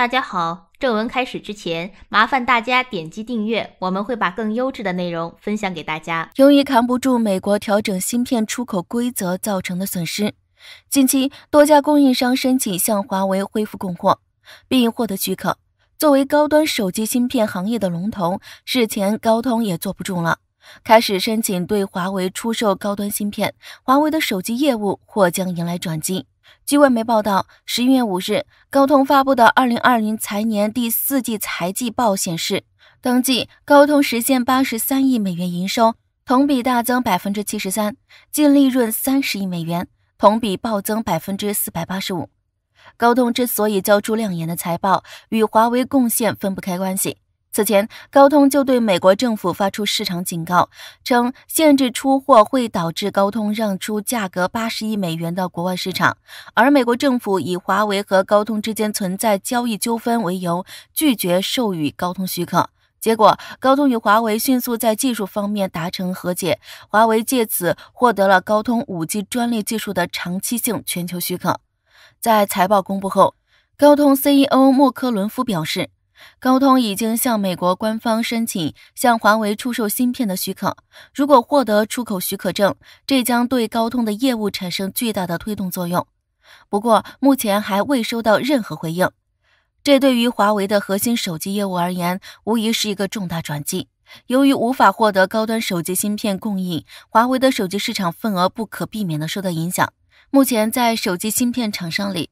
大家好，正文开始之前，麻烦大家点击订阅，我们会把更优质的内容分享给大家。由于扛不住美国调整芯片出口规则造成的损失，近期多家供应商申请向华为恢复供货，并获得许可。作为高端手机芯片行业的龙头，事前高通也坐不住了，开始申请对华为出售高端芯片。华为的手机业务或将迎来转机。据外媒报道，十一月五日，高通发布的二零二零财年第四季财季报显示，当季高通实现八十三亿美元营收，同比大增百分之七十三，净利润三十亿美元，同比暴增百分之四百八十五。高通之所以交出亮眼的财报，与华为贡献分不开关系。此前，高通就对美国政府发出市场警告，称限制出货会导致高通让出价格八十亿美元的国外市场。而美国政府以华为和高通之间存在交易纠纷为由，拒绝授予高通许可。结果，高通与华为迅速在技术方面达成和解，华为借此获得了高通五 G 专利技术的长期性全球许可。在财报公布后，高通 CEO 莫科伦夫表示。高通已经向美国官方申请向华为出售芯片的许可。如果获得出口许可证，这将对高通的业务产生巨大的推动作用。不过，目前还未收到任何回应。这对于华为的核心手机业务而言，无疑是一个重大转机。由于无法获得高端手机芯片供应，华为的手机市场份额不可避免地受到影响。目前，在手机芯片厂商里，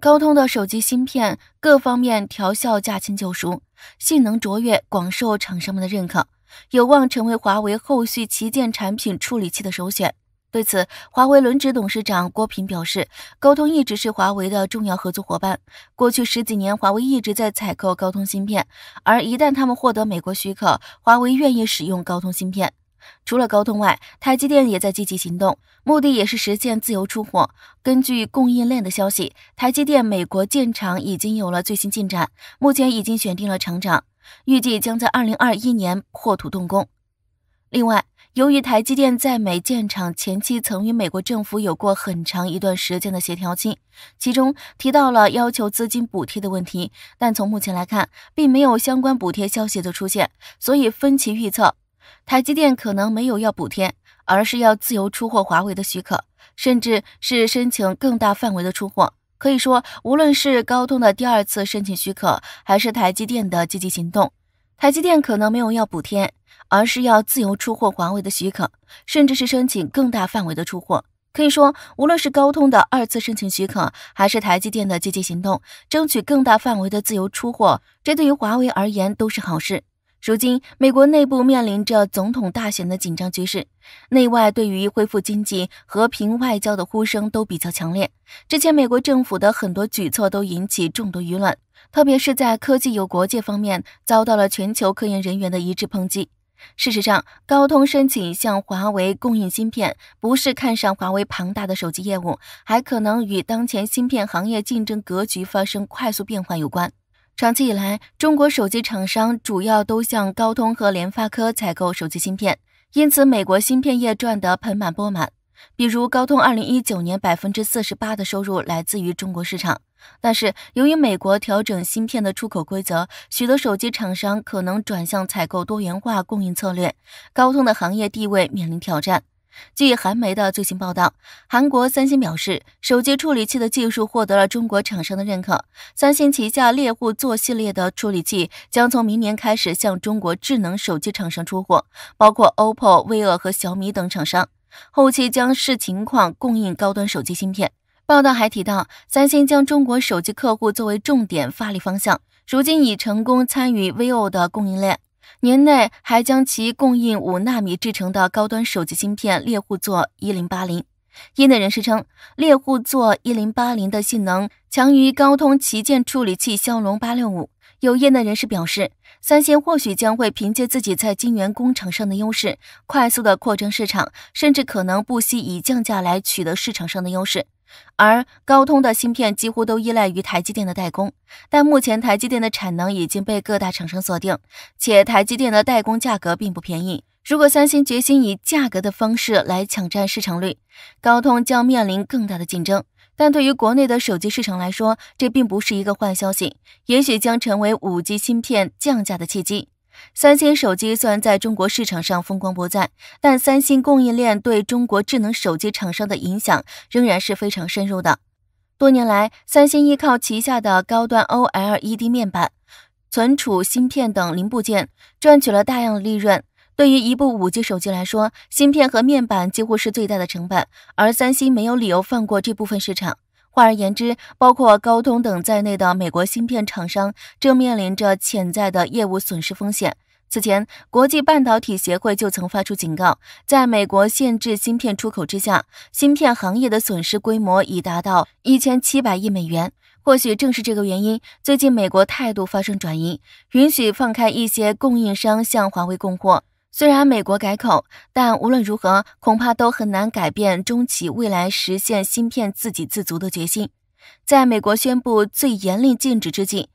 高通的手机芯片各方面调校驾轻就熟，性能卓越，广受厂商们的认可，有望成为华为后续旗舰产品处理器的首选。对此，华为轮值董事长郭平表示，高通一直是华为的重要合作伙伴。过去十几年，华为一直在采购高通芯片，而一旦他们获得美国许可，华为愿意使用高通芯片。除了高通外，台积电也在积极行动，目的也是实现自由出货。根据供应链的消息，台积电美国建厂已经有了最新进展，目前已经选定了厂长，预计将在二零二一年破土动工。另外，由于台积电在美建厂前期曾与美国政府有过很长一段时间的协调期，其中提到了要求资金补贴的问题，但从目前来看，并没有相关补贴消息的出现，所以分歧预测。台积电可能没有要补贴，而是要自由出货华为的许可，甚至是申请更大范围的出货。可以说，无论是高通的第二次申请许可，还是台积电的积极行动，台积电可能没有要补贴，而是要自由出货华为的许可，甚至是申请更大范围的出货。可以说，无论是高通的二次申请许可，还是台积电的积极行动，争取更大范围的自由出货，这对于华为而言都是好事。如今，美国内部面临着总统大选的紧张局势，内外对于恢复经济、和平外交的呼声都比较强烈。之前，美国政府的很多举措都引起众多舆论，特别是在科技有国界方面，遭到了全球科研人员的一致抨击。事实上，高通申请向华为供应芯片，不是看上华为庞大的手机业务，还可能与当前芯片行业竞争格局发生快速变化有关。长期以来，中国手机厂商主要都向高通和联发科采购手机芯片，因此美国芯片业赚得盆满钵满。比如，高通2019年百分之四十八的收入来自于中国市场。但是，由于美国调整芯片的出口规则，许多手机厂商可能转向采购多元化供应策略，高通的行业地位面临挑战。据韩媒的最新报道，韩国三星表示，手机处理器的技术获得了中国厂商的认可。三星旗下猎户座系列的处理器将从明年开始向中国智能手机厂商出货，包括 OPPO、vivo 和小米等厂商。后期将视情况供应高端手机芯片。报道还提到，三星将中国手机客户作为重点发力方向，如今已成功参与 vivo 的供应链。年内还将其供应五纳米制成的高端手机芯片猎户座一零八零，业内人士称猎户座一零八零的性能强于高通旗舰处理器骁龙八六五。有业内人士表示，三星或许将会凭借自己在晶圆工厂上的优势，快速的扩张市场，甚至可能不惜以降价来取得市场上的优势。而高通的芯片几乎都依赖于台积电的代工，但目前台积电的产能已经被各大厂商锁定，且台积电的代工价格并不便宜。如果三星决心以价格的方式来抢占市场率，高通将面临更大的竞争。但对于国内的手机市场来说，这并不是一个坏消息，也许将成为五 G 芯片降价的契机。三星手机虽然在中国市场上风光不再，但三星供应链对中国智能手机厂商的影响仍然是非常深入的。多年来，三星依靠旗下的高端 OLED 面板、存储芯片等零部件，赚取了大量的利润。对于一部 5G 手机来说，芯片和面板几乎是最大的成本，而三星没有理由放过这部分市场。换而言之，包括高通等在内的美国芯片厂商正面临着潜在的业务损失风险。此前，国际半导体协会就曾发出警告，在美国限制芯片出口之下，芯片行业的损失规模已达到一千七百亿美元。或许正是这个原因，最近美国态度发生转移，允许放开一些供应商向华为供货。虽然美国改口，但无论如何，恐怕都很难改变中企未来实现芯片自给自足的决心。在美国宣布最严厉禁止之际，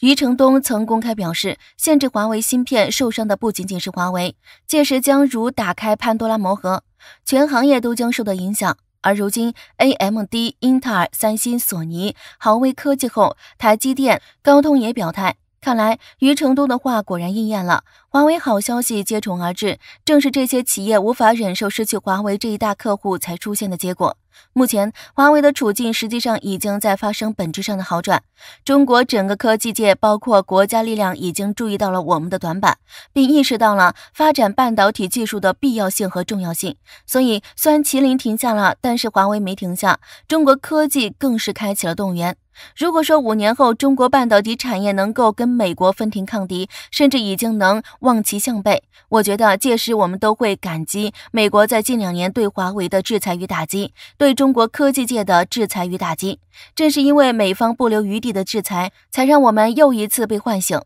余承东曾公开表示，限制华为芯片受伤的不仅仅是华为，届时将如打开潘多拉魔盒，全行业都将受到影响。而如今，A M D、英特尔、三星、索尼、豪威科技后，台积电、高通也表态。看来，余承东的话果然应验了。华为好消息接踵而至，正是这些企业无法忍受失去华为这一大客户才出现的结果。目前，华为的处境实际上已经在发生本质上的好转。中国整个科技界，包括国家力量，已经注意到了我们的短板，并意识到了发展半导体技术的必要性和重要性。所以，虽然麒麟停下了，但是华为没停下，中国科技更是开启了动员。如果说五年后中国半导体产业能够跟美国分庭抗敌，甚至已经能望其项背，我觉得届时我们都会感激美国在近两年对华为的制裁与打击，对中国科技界的制裁与打击。正是因为美方不留余地的制裁，才让我们又一次被唤醒。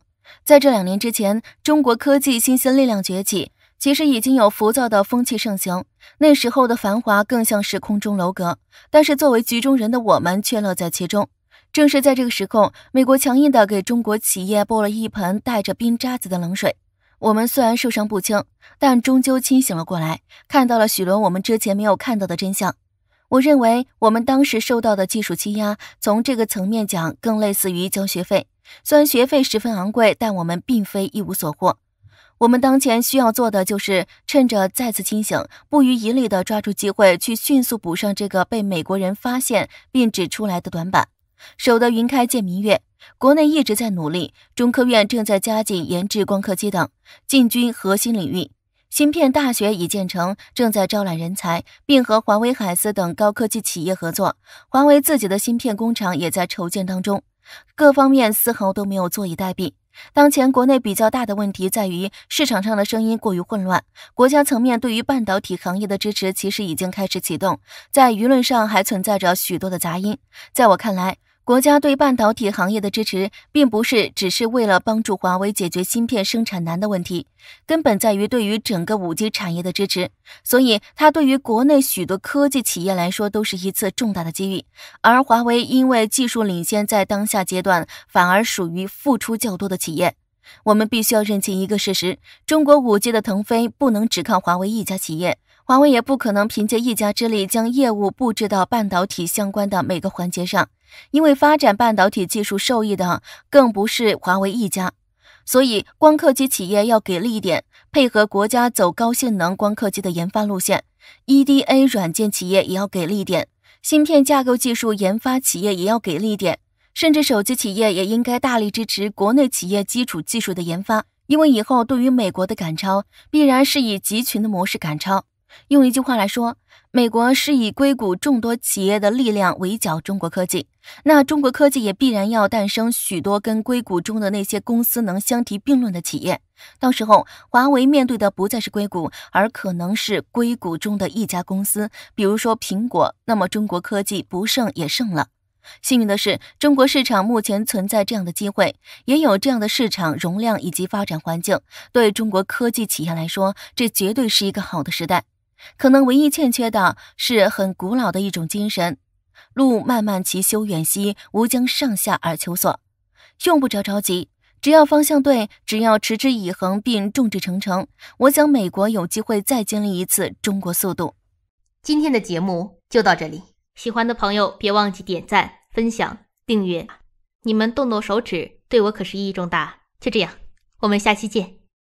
在这两年之前，中国科技新兴力量崛起，其实已经有浮躁的风气盛行。那时候的繁华更像是空中楼阁，但是作为局中人的我们却乐在其中。正是在这个时空，美国强硬的给中国企业泼了一盆带着冰渣子的冷水。我们虽然受伤不轻，但终究清醒了过来，看到了许多我们之前没有看到的真相。我认为我们当时受到的技术欺压，从这个层面讲，更类似于交学费。虽然学费十分昂贵，但我们并非一无所获。我们当前需要做的，就是趁着再次清醒，不遗余力的抓住机会，去迅速补上这个被美国人发现并指出来的短板。守得云开见明月。国内一直在努力，中科院正在加紧研制光刻机等，进军核心领域。芯片大学已建成，正在招揽人才，并和华为、海思等高科技企业合作。华为自己的芯片工厂也在筹建当中。各方面丝毫都没有坐以待毙。当前国内比较大的问题在于市场上的声音过于混乱。国家层面对于半导体行业的支持其实已经开始启动，在舆论上还存在着许多的杂音。在我看来。国家对半导体行业的支持，并不是只是为了帮助华为解决芯片生产难的问题，根本在于对于整个五 G 产业的支持。所以，它对于国内许多科技企业来说，都是一次重大的机遇。而华为因为技术领先，在当下阶段反而属于付出较多的企业。我们必须要认清一个事实：中国五 G 的腾飞不能只靠华为一家企业，华为也不可能凭借一家之力将业务布置到半导体相关的每个环节上。因为发展半导体技术受益的更不是华为一家，所以光刻机企业要给力一点，配合国家走高性能光刻机的研发路线；EDA 软件企业也要给力一点，芯片架构技术研发企业也要给力一点，甚至手机企业也应该大力支持国内企业基础技术的研发，因为以后对于美国的赶超，必然是以集群的模式赶超。用一句话来说，美国是以硅谷众多企业的力量围剿中国科技，那中国科技也必然要诞生许多跟硅谷中的那些公司能相提并论的企业。到时候，华为面对的不再是硅谷，而可能是硅谷中的一家公司，比如说苹果。那么，中国科技不胜也胜了。幸运的是，中国市场目前存在这样的机会，也有这样的市场容量以及发展环境，对中国科技企业来说，这绝对是一个好的时代。可能唯一欠缺的是很古老的一种精神。路漫漫其修远兮，吾将上下而求索。用不着着急，只要方向对，只要持之以恒，并众志成城，我想美国有机会再经历一次中国速度。今天的节目就到这里，喜欢的朋友别忘记点赞、分享、订阅。你们动动手指，对我可是意义重大。就这样，我们下期见。